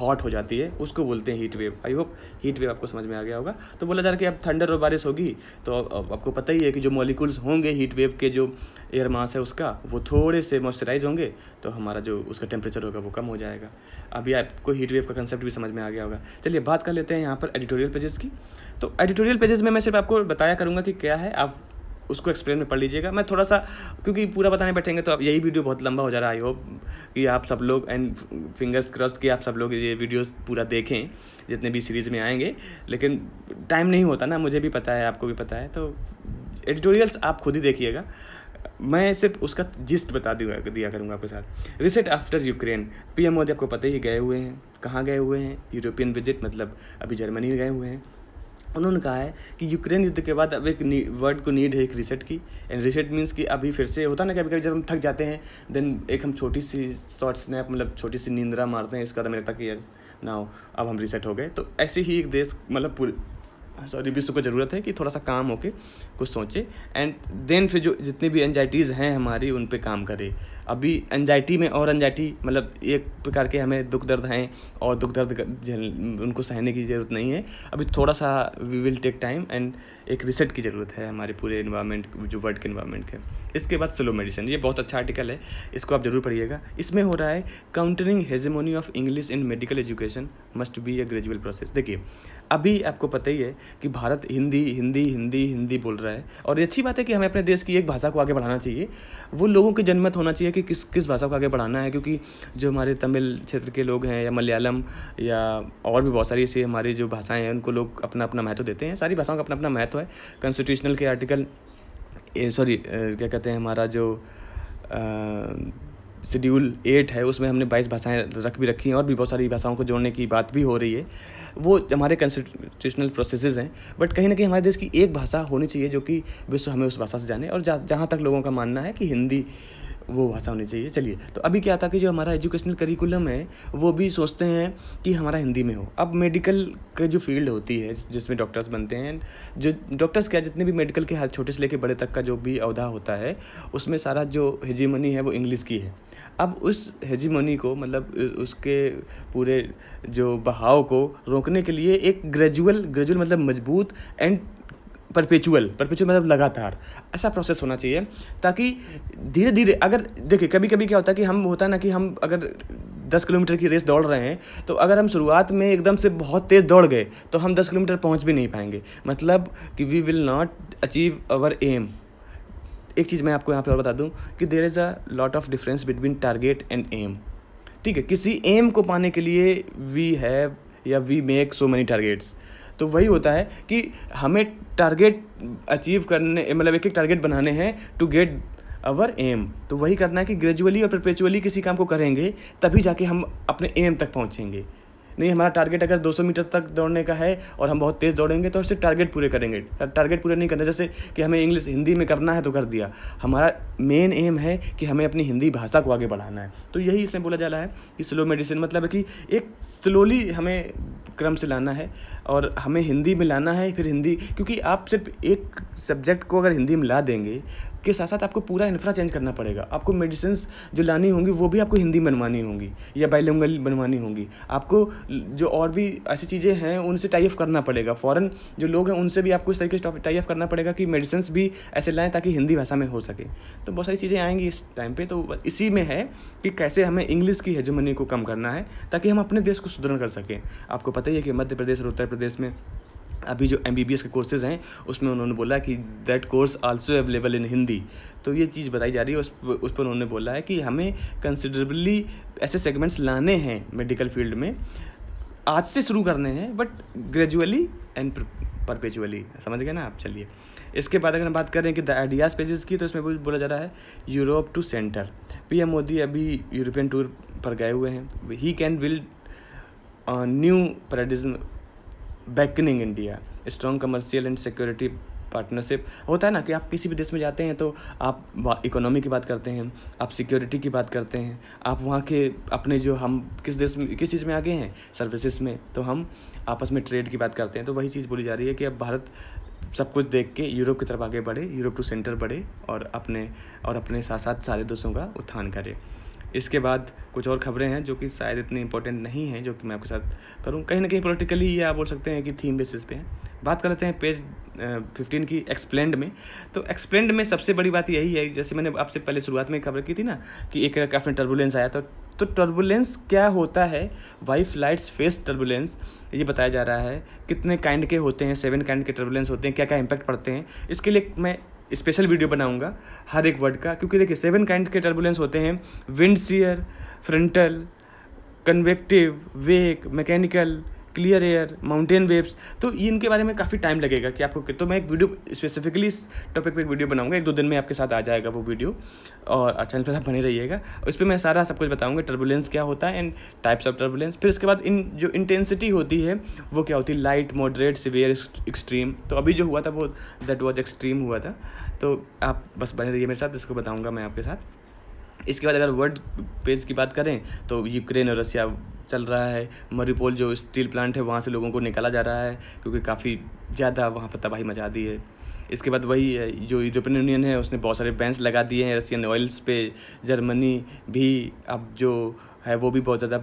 हॉट हो जाती है उसको बोलते हैं heat wave I hope heat wave आपको समझ में आ गया होगा तो बोला जा रहा है कि अब थंडर और बारिश होगी तो आपको पता ही है कि जो मॉलिक्यूल्स होंगे हीट वेव के जो एयर मास है उसका वो थोड़े से मॉइस्चराइज होंगे तो हमारा जो उसका टेम्परेचर होगा वो कम हो जाएगा अभी आपको हीट वेव का कंसेप्ट भी समझ में आ गया होगा चलिए बात कर लेते हैं यहाँ पर एडिटोरियल पेजेस की तो एडिटोरियल पेजेस में मैं सिर्फ आपको बताया करूँगा कि क्या है आप उसको एक्सप्लेन में पढ़ लीजिएगा मैं थोड़ा सा क्योंकि पूरा बताने बैठेंगे तो यही वीडियो बहुत लंबा हो जा रहा है आई होप कि आप सब लोग एंड फिंगर्स क्रॉस कि आप सब लोग ये वीडियोस पूरा देखें जितने भी सीरीज़ में आएंगे लेकिन टाइम नहीं होता ना मुझे भी पता है आपको भी पता है तो एडिटोरियल्स आप खुद ही देखिएगा मैं सिर्फ उसका जिस्ट बता दिया दिया करूँगा आपके साथ reset after Ukraine PM Modi आपको पता ही गए हुए हैं कहाँ गए हुए हैं यूरोपियन विजिट मतलब अभी जर्मनी में गए हुए हैं उन्होंने कहा है कि यूक्रेन युद्ध के बाद अब एक वर्ल्ड को नीड है एक रिसेट की एंड रिसेट मीन्स कि अभी फिर से होता ना कभी कभी जब हम थक जाते हैं देन एक हम छोटी सी शॉर्ट स्नैप मतलब छोटी सी नींद्रा मारते हैं इसका तो मेरे तक यार ना हो अब हम रिसेट हो गए तो ऐसे ही एक देश मतलब पूरे सॉरी विश्व को ज़रूरत है कि थोड़ा सा काम होके कुछ सोचे एंड देन फिर जो जितनी भी एनजाइटीज़ हैं हमारी उन पर काम करे अभी एनजाइटी में और एनजाइटी मतलब एक प्रकार के हमें दुख दर्द हैं और दुख दर्द उनको सहने की ज़रूरत नहीं है अभी थोड़ा सा we will take time and एक रिसेट की ज़रूरत है हमारे पूरे इन्वायरमेंट जो वर्ल्ड के इन्वायरमेंट के इसके बाद स्लो मेडिसन ये बहुत अच्छा आर्टिकल है इसको आप ज़रूर पढ़िएगा इसमें हो रहा है countering hegemony of English in medical education must be a gradual process देखिए अभी आपको पता ही है कि भारत हिंदी हिंदी हिंदी हिंदी बोल रहा है और ये अच्छी बात है कि हमें अपने देश की एक भाषा को आगे बढ़ाना चाहिए वो लोगों के जनमत होना चाहिए कि किस किस भाषा को आगे बढ़ाना है क्योंकि जो हमारे तमिल क्षेत्र के लोग हैं या मलयालम या और भी बहुत सारी ऐसी हमारी जो भाषाएं हैं उनको लोग अपना अपना महत्व देते हैं सारी भाषाओं का अपना अपना महत्व है कॉन्स्टिट्यूशनल के आर्टिकल सॉरी क्या कहते हैं हमारा जो शेड्यूल एट है उसमें हमने बाईस भाषाएं रख भी रखी हैं और भी बहुत सारी भाषाओं को जोड़ने की बात भी हो रही है वो हमारे कॉन्स्टिट्यूशनल प्रोसेसेस हैं बट कहीं ना कहीं हमारे देश की एक भाषा होनी चाहिए जो कि विश्व हमें उस भाषा से जाने और जहाँ तक लोगों का मानना है कि हिंदी वो भाषा होनी चाहिए चलिए तो अभी क्या था कि जो हमारा एजुकेशनल करिकुलम है वो भी सोचते हैं कि हमारा हिंदी में हो अब मेडिकल का जो फील्ड होती है जिसमें डॉक्टर्स बनते हैं जो डॉक्टर्स क्या जितने भी मेडिकल के हर छोटे से लेकर बड़े तक का जो भी अवधा होता है उसमें सारा जो हिजीमनी है वो इंग्लिश की है अब उस हेजीमोनी को मतलब उसके पूरे जो बहाव को रोकने के लिए एक ग्रेजुअल ग्रेजुअल मतलब मजबूत एंड परपेचुअल परपेचुअल मतलब लगातार ऐसा प्रोसेस होना चाहिए ताकि धीरे धीरे अगर देखिए कभी कभी क्या होता है कि हम होता है ना कि हम अगर दस किलोमीटर की रेस दौड़ रहे हैं तो अगर हम शुरुआत में एकदम से बहुत तेज़ दौड़ गए तो हम दस किलोमीटर पहुंच भी नहीं पाएंगे मतलब कि we will not achieve our aim एक चीज़ मैं आपको यहाँ पर और बता दूँ कि there is a lot of difference between target and aim ठीक है किसी एम को पाने के लिए वी हैव या we make so many targets तो वही होता है कि हमें टारगेट अचीव करने मतलब एक एक टारगेट बनाने हैं टू गेट अवर एम तो वही करना है कि ग्रेजुअली और प्रपेचुअली किसी काम को करेंगे तभी जाके हम अपने एम तक पहुँचेंगे नहीं हमारा टारगेट अगर 200 मीटर तक दौड़ने का है और हम बहुत तेज़ दौड़ेंगे तो सिर्फ टारगेट पूरे करेंगे टारगेट पूरे नहीं करना जैसे कि हमें इंग्लिश हिंदी में करना है तो कर दिया हमारा मेन एम है कि हमें अपनी हिंदी भाषा को आगे बढ़ाना है तो यही इसमें बोला जा रहा है कि स्लो मेडिसिन मतलब है कि एक स्लोली हमें क्रम से लाना है और हमें हिंदी में लाना है फिर हिंदी क्योंकि आप सिर्फ एक सब्जेक्ट को अगर हिंदी में ला देंगे के साथ साथ आपको पूरा इन्फ्रा चेंज करना पड़ेगा आपको मेडिसिन जो लानी होंगी वो भी आपको हिंदी बनवानी होंगी या बाइलंगल बनवानी होंगी आपको जो और भी ऐसी चीज़ें हैं उनसे टाइप करना पड़ेगा फ़ॉरन जो लोग हैं उनसे भी आपको इस तरीके से टाइप करना पड़ेगा कि मेडिसिन भी ऐसे लाएँ ताकि हिंदी भाषा में हो सके तो बहुत सारी चीज़ें आएंगी इस टाइम पर तो इसी में है कि कैसे हमें इंग्लिश की हेजमनी को कम करना है ताकि हम अपने देश को सुदृढ़ कर सकें आपको पता ही है कि मध्य प्रदेश और उत्तर प्रदेश प्रदेश में अभी जो एम बी बी एस के कोर्सेज़ हैं उसमें उन्होंने बोला कि that course also available in Hindi तो ये चीज़ बताई जा रही है उस उस पर उन्होंने बोला है कि हमें कंसिडरेबली ऐसे सेगमेंट्स लाने हैं मेडिकल फील्ड में आज से शुरू करने हैं बट ग्रेजुअली एंड परपेचुअली समझ गए ना आप चलिए इसके बाद अगर हम बात करें कि द आइडियाज़ पेजेस की तो इसमें कुछ बोला जा रहा है Europe to centre PM Modi अभी यूरोपियन टूर पर गए हुए हैं he can build new paradigm beckoning India strong commercial and security partnership होता है ना कि आप किसी भी देश में जाते हैं तो आप इकोनॉमी की बात करते हैं आप सिक्योरिटी की बात करते हैं आप वहाँ के अपने जो हम किस देश में किस चीज़ में आगे हैं सर्विसेज में तो हम आपस में ट्रेड की बात करते हैं तो वही चीज़ बोली जा रही है कि अब भारत सब कुछ देख के यूरोप की तरफ आगे बढ़े यूरोप टू सेंटर बढ़े और अपने और अपने साथ साथ सारे देशों का उत्थान करें इसके बाद कुछ और खबरें हैं जो कि शायद इतनी इंपॉर्टेंट नहीं हैं जो कि मैं आपके साथ करूँ कहीं ना कहीं पॉलिटिकली ये आप बोल सकते हैं कि थीम बेसिस पे हैं बात कर लेते हैं पेज फिफ्टीन की एक्सप्लेंड में तो एक्सप्लेंड में सबसे बड़ी बात यही है जैसे मैंने आपसे पहले शुरुआत में खबर की थी ना कि एक काफ़ी टर्बुलेंस आया था तो टर्बुलेंस क्या होता है वाई फ्लाइट्स फेस टर्बुलेंस ये बताया जा रहा है कितने काइंड के होते हैं सेवन काइंड के टर्बुलेंस होते हैं क्या क्या इम्पैक्ट पड़ते हैं इसके लिए मैं स्पेशल वीडियो बनाऊंगा हर एक वर्ड का क्योंकि देखिए सेवन काइंड के टर्बुलेंस होते हैं wind shear frontal convective wake mechanical clear air mountain waves तो ये इनके बारे में काफ़ी टाइम लगेगा कि आपको तो मैं एक वीडियो स्पेसिफिकली इस टॉपिक पे एक वीडियो बनाऊंगा एक दो दिन में आपके साथ आ जाएगा वो वीडियो और चैनल अच्छा, पर आप बने रहिएगा उस पर मैं सारा सब कुछ बताऊँगा टर्बुलेंस क्या होता है एंड टाइप्स ऑफ टर्बुलेंस फिर इसके बाद इन जो इंटेंसिटी होती है वो क्या होती है लाइट मॉडरेट सिवियर एक्सट्रीम तो अभी जो हुआ था वो दैट वॉज एक्सट्रीम हुआ था तो आप बस बने रहिए मेरे साथ इसको बताऊँगा मैं आपके साथ इसके बाद अगर वर्ल्ड पेज की बात करें तो यूक्रेन और रसिया चल रहा है मरीपोल जो स्टील प्लांट है वहाँ से लोगों को निकाला जा रहा है क्योंकि काफ़ी ज़्यादा वहाँ पर तबाही मचा दी है इसके बाद वही है, जो यूरोपियन यूनियन है उसने बहुत सारे बैंस लगा दिए हैं रशियन ऑयल्स पे जर्मनी भी अब जो है वो भी बहुत ज़्यादा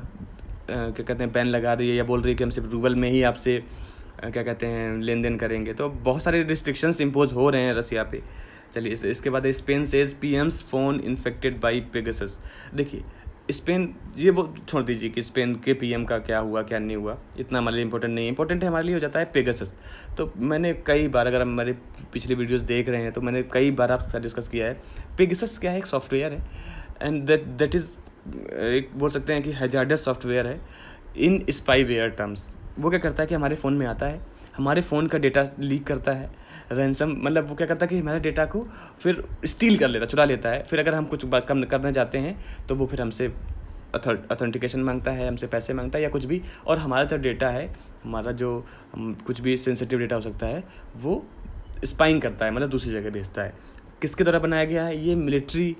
क्या कहते हैं बैन लगा रही है या बोल रही है कि हम सिर्फ रूबल में ही आपसे क्या कहते हैं लेन देन करेंगे तो बहुत सारे रिस्ट्रिक्शंस इम्पोज हो रहे हैं रसिया पे चलिए इस, इसके बाद Spain says P M's phone infected by Pegasus देखिए स्पेन ये वो छोड़ दीजिए कि स्पेन के पीएम का क्या हुआ क्या नहीं हुआ इतना हमारे लिए इंपॉर्टेंट नहीं है इंपॉर्टेंट है हमारे लिए हो जाता है पेगसस तो मैंने कई बार अगर हम हमारे पिछले वीडियोस देख रहे हैं तो मैंने कई बार आपके साथ डिस्कस किया है पेगसस क्या है एक सॉफ्टवेयर है एंड दैट दैट इज़ एक बोल सकते हैं कि हजार्डस सॉफ्टवेयर है इन स्पाईवेयर टर्म्स वो क्या करता है कि हमारे फ़ोन में आता है हमारे फ़ोन का डेटा लीक करता है रैनसम मतलब वो क्या करता है कि हमारे डेटा को फिर स्टील कर लेता चुरा लेता है फिर अगर हम कुछ कम करने जाते हैं तो वो फिर हमसे अथेंटिकेशन मांगता है हमसे पैसे मांगता है या कुछ भी और हमारा जो डेटा है हमारा जो हम कुछ भी सेंसिटिव डेटा हो सकता है वो स्पाइंग करता है मतलब दूसरी जगह भेजता है किसके द्वारा बनाया गया है ये मिलिट्री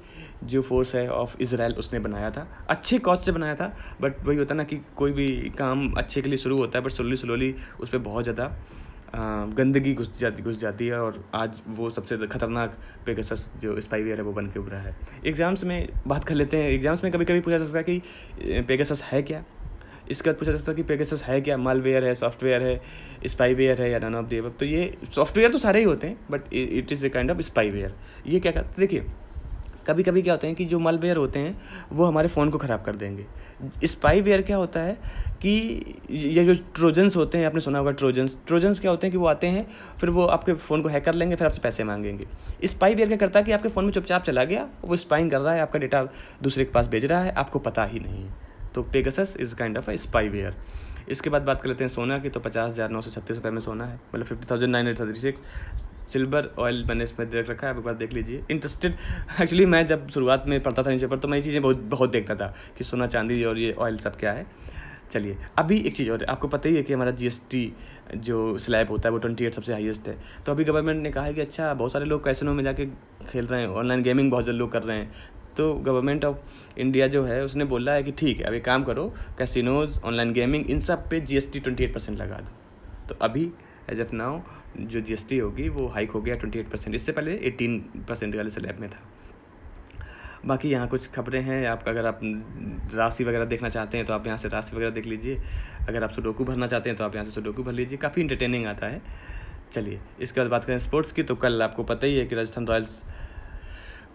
जो फोर्स है ऑफ इसराइल उसने बनाया था अच्छे कॉज से बनाया था बट वही होता ना कि कोई भी काम अच्छे के लिए शुरू होता है बट स्लोली स्लोली उस पर बहुत ज़्यादा गंदगी घुस जाती घुस जाती है और आज वो सबसे खतरनाक पेगसस जो स्पाईवेयर है वो बन के उभरा है एग्ज़ाम्स में बात कर लेते हैं एग्ज़ाम्स में कभी कभी पूछा जा सकता है कि पेगसस है क्या इसके बाद पूछा जा सकता है कि पेगसस है क्या मालवेयर है सॉफ्टवेयर है स्पाईवेयर है या नन ऑफ दी तो ये सॉफ्टवेयर तो सारे ही होते हैं but it is a kind of spyware ये क्या करते देखिए कभी कभी क्या होते हैं कि जो मलवेयर होते हैं वो हमारे फ़ोन को ख़राब कर देंगे स्पाईवेयर क्या होता है कि ये जो ट्रोजन्स होते हैं आपने सुना होगा ट्रोजन्स ट्रोजन्स क्या होते हैं कि वो आते हैं फिर वो आपके फ़ोन को हैक कर लेंगे फिर आपसे पैसे मांगेंगे स्पाईवेयर क्या करता है कि आपके फ़ोन में चुपचाप चला गया वो स्पाइंग कर रहा है आपका डेटा दूसरे के पास भेज रहा है आपको पता ही नहीं तो Pegasus is kind of a spyware इसके बाद बात कर लेते हैं सोना की तो पचास हज़ार नौ सौ छत्तीस रुपये में सोना है मतलब fifty thousand nine hundred thirty six silver oil मैंने इसमें देख रखा है आप एक बार देख लीजिए इंटरेस्टेड एक्चुअली मैं जब शुरुआत में पढ़ता था न्यूज़पेपर पेपर तो मैं ये चीज़ें बहुत बहुत देखता था कि सोना चांदी और ये ऑयल सब क्या है चलिए अभी एक चीज़ और आपको पता ही है कि हमारा जीएसटी जो स्लैब होता है वो ट्वेंटी एट सबसे हाईएस्ट है तो अभी गवर्नमेंट ने कहा है कि अच्छा बहुत सारे लोग कैसे में जाके खेल रहे हैं ऑनलाइन गेमिंग बहुत जल्द लोग कर रहे हैं तो गवर्नमेंट ऑफ इंडिया जो है उसने बोला है कि ठीक है अभी काम करो कैसिनोज ऑनलाइन गेमिंग इन सब पे ट्वेंटी एट परसेंट लगा दो तो अभी एज ऑफ नाउ जो जी एस टी होगी वो हाइक हो गया ट्वेंटी एट परसेंट इससे पहले एटीन परसेंट वाले स्लैब में था बाकी यहाँ कुछ खबरें हैं आप अगर आप राशि वगैरह देखना चाहते हैं तो आप यहाँ से राशि वगैरह देख लीजिए अगर आप सुडोकू भरना चाहते हैं तो आप यहाँ से सुडोकू भर लीजिए काफ़ी इंटरटेनिंग आता है चलिए इसके बाद बात करें स्पोर्ट्स की तो कल आपको पता ही है कि राजस्थान रॉयल्स